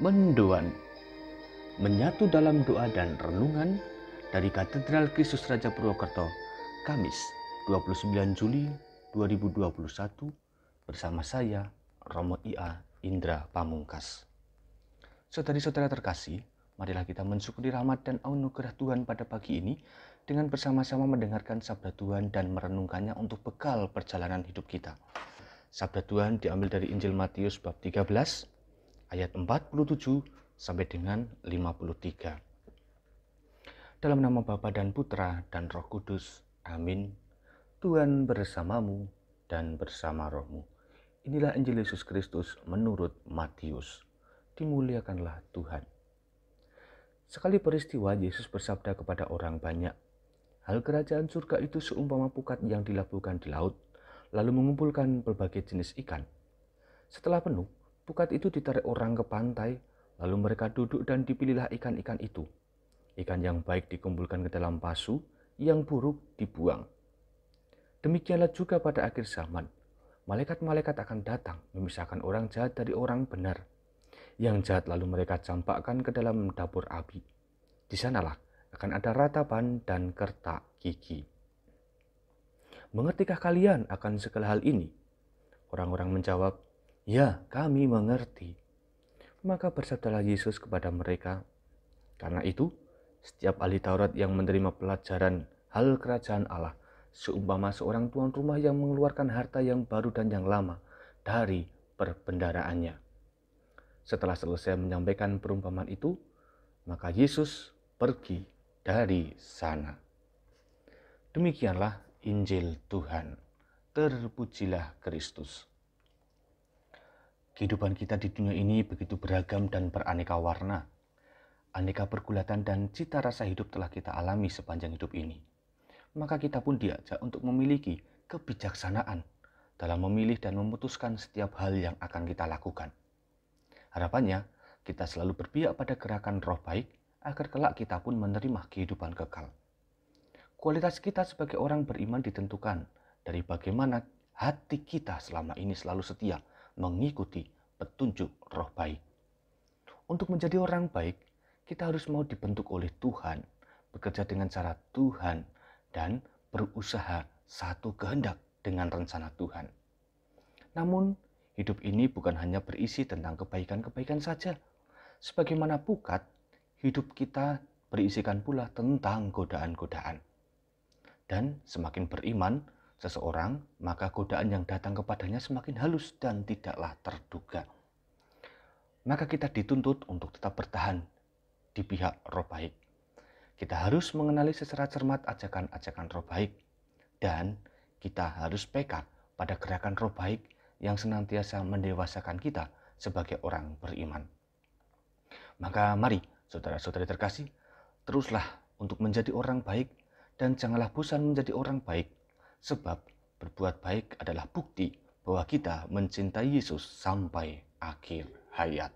mendoan. Menyatu dalam doa dan renungan dari Katedral Kristus Raja Purwokerto, Kamis 29 Juli 2021 bersama saya Romo Ia Indra Pamungkas. Saudari-saudara terkasih, marilah kita mensyukuri rahmat dan anugerah Tuhan pada pagi ini dengan bersama-sama mendengarkan sabda Tuhan dan merenungkannya untuk bekal perjalanan hidup kita. Sabda Tuhan diambil dari Injil Matius bab 13 ayat 47 sampai dengan 53. Dalam nama Bapa dan Putra dan Roh Kudus. Amin. Tuhan bersamamu dan bersama rohmu. Inilah Injil Yesus Kristus menurut Matius. Dimuliakanlah Tuhan. Sekali peristiwa Yesus bersabda kepada orang banyak, Hal kerajaan surga itu seumpama pukat yang dilabuhkan di laut, lalu mengumpulkan berbagai jenis ikan. Setelah penuh, Pukat itu ditarik orang ke pantai, lalu mereka duduk dan dipilihlah ikan-ikan itu. Ikan yang baik dikumpulkan ke dalam pasu, yang buruk dibuang. Demikianlah juga pada akhir zaman, malaikat-malaikat akan datang memisahkan orang jahat dari orang benar. Yang jahat lalu mereka campakkan ke dalam dapur api. Di sanalah akan ada ratapan dan kertak gigi. Mengertikah kalian akan segala hal ini? Orang-orang menjawab, Ya, kami mengerti. Maka bersabdalah Yesus kepada mereka, karena itu, setiap ahli Taurat yang menerima pelajaran hal kerajaan Allah, seumpama seorang tuan rumah yang mengeluarkan harta yang baru dan yang lama dari perbendaraannya. Setelah selesai menyampaikan perumpamaan itu, maka Yesus pergi dari sana. Demikianlah Injil Tuhan. Terpujilah Kristus. Kehidupan kita di dunia ini begitu beragam dan beraneka warna. Aneka pergulatan dan cita rasa hidup telah kita alami sepanjang hidup ini. Maka kita pun diajak untuk memiliki kebijaksanaan dalam memilih dan memutuskan setiap hal yang akan kita lakukan. Harapannya, kita selalu berpihak pada gerakan roh baik agar kelak kita pun menerima kehidupan kekal. Kualitas kita sebagai orang beriman ditentukan dari bagaimana hati kita selama ini selalu setia mengikuti petunjuk roh baik. Untuk menjadi orang baik, kita harus mau dibentuk oleh Tuhan, bekerja dengan cara Tuhan, dan berusaha satu kehendak dengan rencana Tuhan. Namun, hidup ini bukan hanya berisi tentang kebaikan-kebaikan saja. Sebagaimana pukat, hidup kita berisikan pula tentang godaan-godaan. Dan semakin beriman, seseorang, maka godaan yang datang kepadanya semakin halus dan tidaklah terduga. Maka kita dituntut untuk tetap bertahan di pihak roh baik. Kita harus mengenali secara cermat ajakan-ajakan roh baik dan kita harus peka pada gerakan roh baik yang senantiasa mendewasakan kita sebagai orang beriman. Maka mari saudara-saudari terkasih, teruslah untuk menjadi orang baik dan janganlah bosan menjadi orang baik Sebab berbuat baik adalah bukti bahwa kita mencintai Yesus sampai akhir hayat.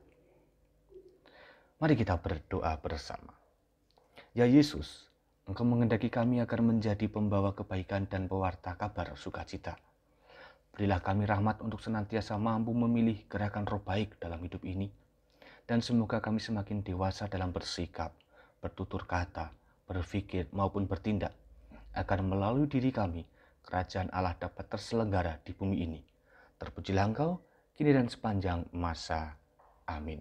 Mari kita berdoa bersama. Ya Yesus, Engkau mengendaki kami agar menjadi pembawa kebaikan dan pewarta kabar sukacita. Berilah kami rahmat untuk senantiasa mampu memilih gerakan roh baik dalam hidup ini. Dan semoga kami semakin dewasa dalam bersikap, bertutur kata, berpikir maupun bertindak. Agar melalui diri kami kerajaan Allah dapat terselenggara di bumi ini. Terpujilah engkau, kini dan sepanjang masa. Amin.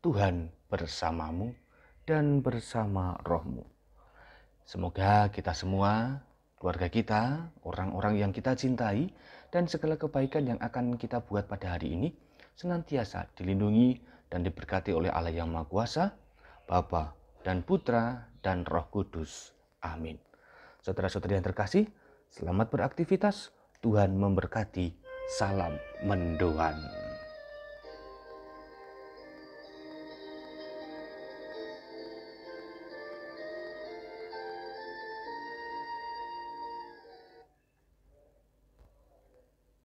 Tuhan bersamamu dan bersama rohmu. Semoga kita semua, keluarga kita, orang-orang yang kita cintai, dan segala kebaikan yang akan kita buat pada hari ini, senantiasa dilindungi dan diberkati oleh Allah yang Maha Kuasa, Bapa dan Putra dan Roh Kudus. Amin. Saudara-saudari yang terkasih, selamat beraktivitas. Tuhan memberkati. Salam mendoan.